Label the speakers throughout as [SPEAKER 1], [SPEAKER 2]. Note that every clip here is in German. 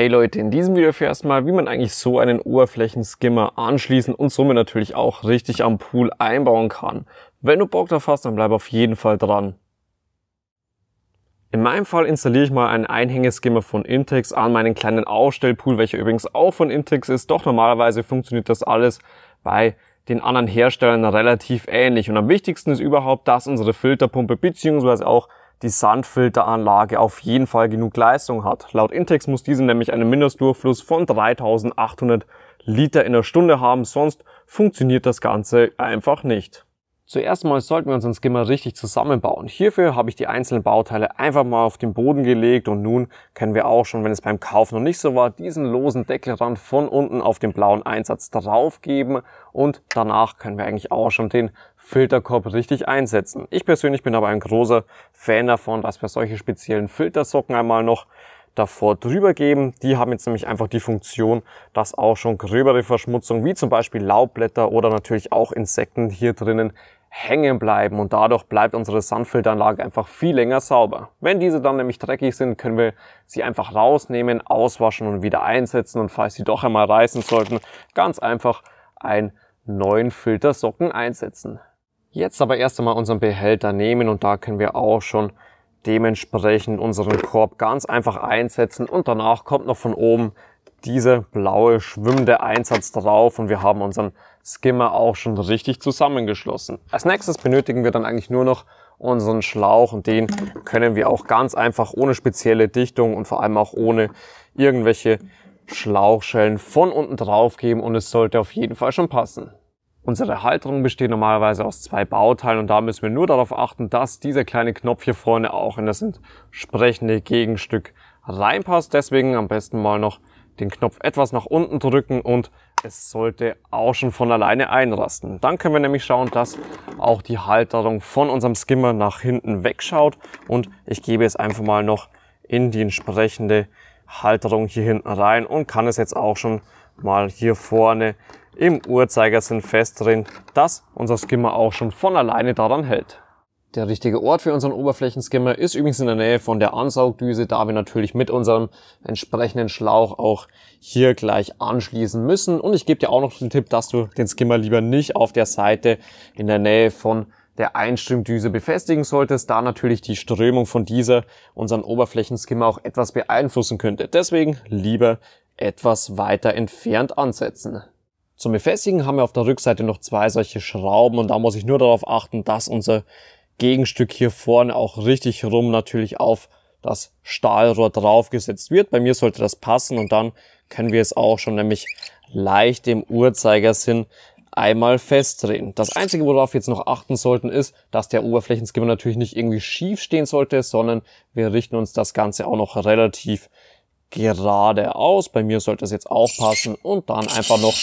[SPEAKER 1] Hey Leute, in diesem Video erfährst du mal, wie man eigentlich so einen Oberflächenskimmer anschließen und somit natürlich auch richtig am Pool einbauen kann. Wenn du Bock drauf hast, dann bleib auf jeden Fall dran. In meinem Fall installiere ich mal einen Einhängeskimmer von Intex an meinen kleinen Aufstellpool, welcher übrigens auch von Intex ist, doch normalerweise funktioniert das alles bei den anderen Herstellern relativ ähnlich. Und am wichtigsten ist überhaupt, dass unsere Filterpumpe bzw. auch die Sandfilteranlage auf jeden Fall genug Leistung hat. Laut Intex muss diese nämlich einen Mindestdurchfluss von 3800 Liter in der Stunde haben, sonst funktioniert das Ganze einfach nicht. Zuerst mal sollten wir unseren Skimmer richtig zusammenbauen. Hierfür habe ich die einzelnen Bauteile einfach mal auf den Boden gelegt und nun können wir auch schon, wenn es beim Kauf noch nicht so war, diesen losen Deckelrand von unten auf den blauen Einsatz draufgeben und danach können wir eigentlich auch schon den Filterkorb richtig einsetzen. Ich persönlich bin aber ein großer Fan davon, dass wir solche speziellen Filtersocken einmal noch davor drüber geben. Die haben jetzt nämlich einfach die Funktion, dass auch schon gröbere Verschmutzung wie zum Beispiel Laubblätter oder natürlich auch Insekten hier drinnen hängen bleiben und dadurch bleibt unsere Sandfilteranlage einfach viel länger sauber. Wenn diese dann nämlich dreckig sind, können wir sie einfach rausnehmen, auswaschen und wieder einsetzen und falls sie doch einmal reißen sollten, ganz einfach einen neuen Filtersocken einsetzen. Jetzt aber erst einmal unseren Behälter nehmen und da können wir auch schon dementsprechend unseren Korb ganz einfach einsetzen und danach kommt noch von oben dieser blaue schwimmende Einsatz drauf und wir haben unseren Skimmer auch schon richtig zusammengeschlossen. Als nächstes benötigen wir dann eigentlich nur noch unseren Schlauch und den können wir auch ganz einfach ohne spezielle Dichtung und vor allem auch ohne irgendwelche Schlauchschellen von unten drauf geben und es sollte auf jeden Fall schon passen. Unsere Halterung besteht normalerweise aus zwei Bauteilen und da müssen wir nur darauf achten, dass dieser kleine Knopf hier vorne auch in das entsprechende Gegenstück reinpasst. Deswegen am besten mal noch den Knopf etwas nach unten drücken und es sollte auch schon von alleine einrasten. Dann können wir nämlich schauen, dass auch die Halterung von unserem Skimmer nach hinten wegschaut und ich gebe es einfach mal noch in die entsprechende Halterung hier hinten rein und kann es jetzt auch schon mal hier vorne im Uhrzeigersinn fest drin, dass unser Skimmer auch schon von alleine daran hält. Der richtige Ort für unseren Oberflächenskimmer ist übrigens in der Nähe von der Ansaugdüse, da wir natürlich mit unserem entsprechenden Schlauch auch hier gleich anschließen müssen. Und ich gebe dir auch noch den Tipp, dass du den Skimmer lieber nicht auf der Seite in der Nähe von der Einströmdüse befestigen solltest, da natürlich die Strömung von dieser unseren Oberflächenskimmer auch etwas beeinflussen könnte. Deswegen lieber etwas weiter entfernt ansetzen. Zum Befestigen haben wir auf der Rückseite noch zwei solche Schrauben und da muss ich nur darauf achten, dass unser Gegenstück hier vorne auch richtig rum natürlich auf das Stahlrohr draufgesetzt wird. Bei mir sollte das passen und dann können wir es auch schon nämlich leicht im Uhrzeigersinn einmal festdrehen. Das Einzige, worauf wir jetzt noch achten sollten, ist, dass der Oberflächenskimmer natürlich nicht irgendwie schief stehen sollte, sondern wir richten uns das Ganze auch noch relativ gerade aus. Bei mir sollte es jetzt auch passen und dann einfach noch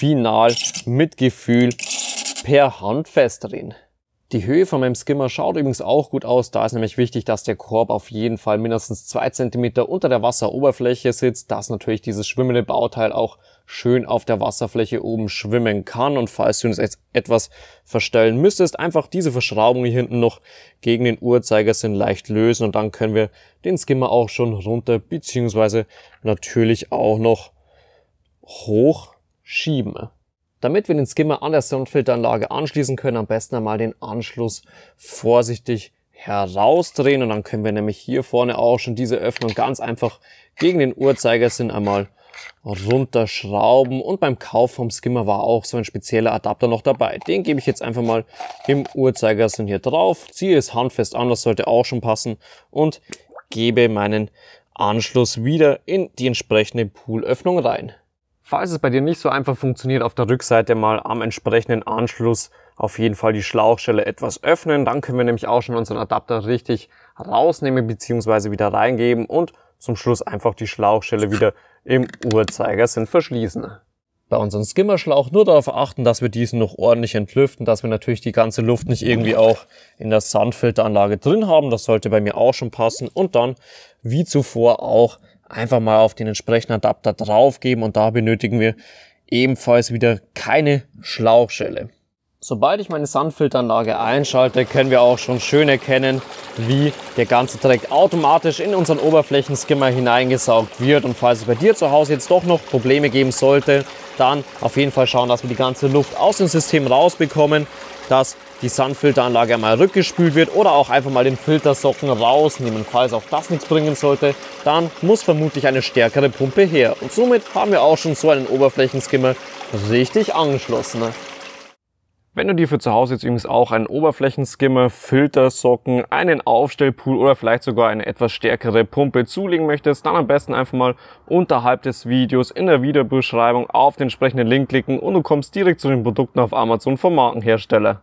[SPEAKER 1] final mit Gefühl per Hand festdrehen. Die Höhe von meinem Skimmer schaut übrigens auch gut aus. Da ist nämlich wichtig, dass der Korb auf jeden Fall mindestens zwei Zentimeter unter der Wasseroberfläche sitzt, dass natürlich dieses schwimmende Bauteil auch schön auf der Wasserfläche oben schwimmen kann. Und falls du uns jetzt etwas verstellen müsstest, einfach diese Verschraubung hier hinten noch gegen den Uhrzeigersinn leicht lösen und dann können wir den Skimmer auch schon runter beziehungsweise natürlich auch noch hoch schieben. Damit wir den Skimmer an der Soundfilteranlage anschließen können, am besten einmal den Anschluss vorsichtig herausdrehen und dann können wir nämlich hier vorne auch schon diese Öffnung ganz einfach gegen den Uhrzeigersinn einmal runterschrauben und beim Kauf vom Skimmer war auch so ein spezieller Adapter noch dabei. Den gebe ich jetzt einfach mal im Uhrzeigersinn hier drauf, ziehe es handfest an, das sollte auch schon passen und gebe meinen Anschluss wieder in die entsprechende Poolöffnung rein. Falls es bei dir nicht so einfach funktioniert, auf der Rückseite mal am entsprechenden Anschluss auf jeden Fall die Schlauchstelle etwas öffnen. Dann können wir nämlich auch schon unseren Adapter richtig rausnehmen bzw. wieder reingeben und zum Schluss einfach die Schlauchstelle wieder im Uhrzeigersinn verschließen. Bei unserem Skimmerschlauch nur darauf achten, dass wir diesen noch ordentlich entlüften, dass wir natürlich die ganze Luft nicht irgendwie auch in der Sandfilteranlage drin haben. Das sollte bei mir auch schon passen. Und dann, wie zuvor auch, einfach mal auf den entsprechenden Adapter draufgeben und da benötigen wir ebenfalls wieder keine Schlauchschelle. Sobald ich meine Sandfilteranlage einschalte, können wir auch schon schön erkennen, wie der ganze Dreck automatisch in unseren Oberflächenskimmer hineingesaugt wird. Und falls es bei dir zu Hause jetzt doch noch Probleme geben sollte, dann auf jeden Fall schauen, dass wir die ganze Luft aus dem System rausbekommen, dass die Sandfilteranlage einmal rückgespült wird oder auch einfach mal den Filtersocken rausnehmen. Falls auch das nichts bringen sollte, dann muss vermutlich eine stärkere Pumpe her. Und somit haben wir auch schon so einen Oberflächenskimmer richtig angeschlossen. Wenn du dir für zu Hause jetzt übrigens auch einen Oberflächenskimmer, Filtersocken, einen Aufstellpool oder vielleicht sogar eine etwas stärkere Pumpe zulegen möchtest, dann am besten einfach mal unterhalb des Videos in der Videobeschreibung auf den entsprechenden Link klicken und du kommst direkt zu den Produkten auf Amazon vom Markenhersteller.